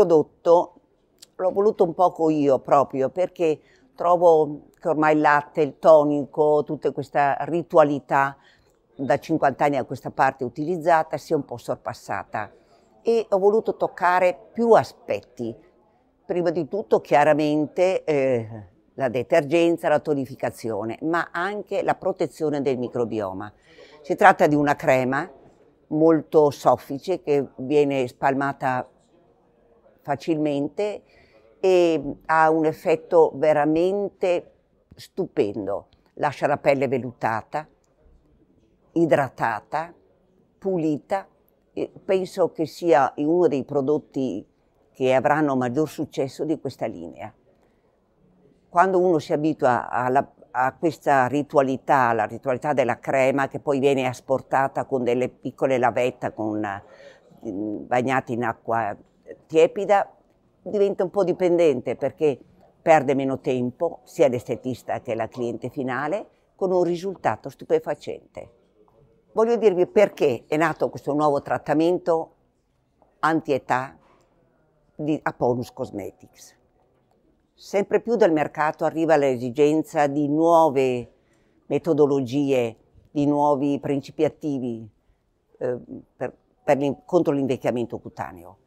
prodotto l'ho voluto un poco io proprio perché trovo che ormai il latte, il tonico, tutta questa ritualità da 50 anni a questa parte utilizzata sia un po' sorpassata e ho voluto toccare più aspetti. Prima di tutto chiaramente eh, la detergenza, la tonificazione, ma anche la protezione del microbioma. Si tratta di una crema molto soffice che viene spalmata facilmente e ha un effetto veramente stupendo. Lascia la pelle vellutata, idratata, pulita. E penso che sia uno dei prodotti che avranno maggior successo di questa linea. Quando uno si abitua alla, a questa ritualità, alla ritualità della crema che poi viene asportata con delle piccole lavette con, mm, bagnate in acqua tiepida diventa un po' dipendente perché perde meno tempo sia l'estetista che la cliente finale con un risultato stupefacente. Voglio dirvi perché è nato questo nuovo trattamento anti-età di Aponus Cosmetics. Sempre più dal mercato arriva l'esigenza di nuove metodologie, di nuovi principi attivi eh, per, per contro l'invecchiamento cutaneo.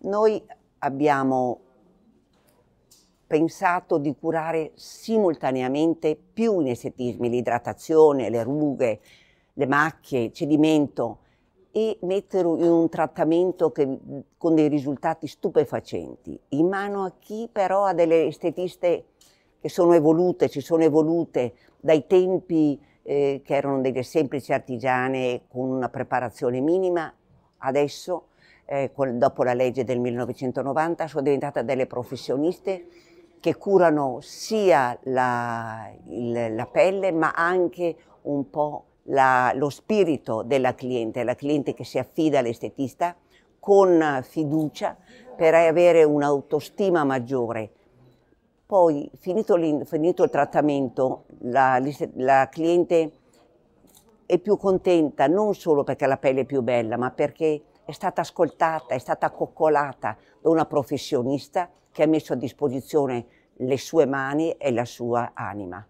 Noi abbiamo pensato di curare simultaneamente più inestetismi, l'idratazione, le rughe, le macchie, il cedimento e metterlo in un trattamento che, con dei risultati stupefacenti, in mano a chi però ha delle estetiste che sono evolute, ci sono evolute dai tempi eh, che erano delle semplici artigiane con una preparazione minima, adesso eh, dopo la legge del 1990, sono diventate delle professioniste che curano sia la, il, la pelle ma anche un po' la, lo spirito della cliente, la cliente che si affida all'estetista con fiducia per avere un'autostima maggiore. Poi, finito, finito il trattamento, la, la cliente è più contenta non solo perché la pelle è più bella, ma perché è stata ascoltata, è stata coccolata da una professionista che ha messo a disposizione le sue mani e la sua anima.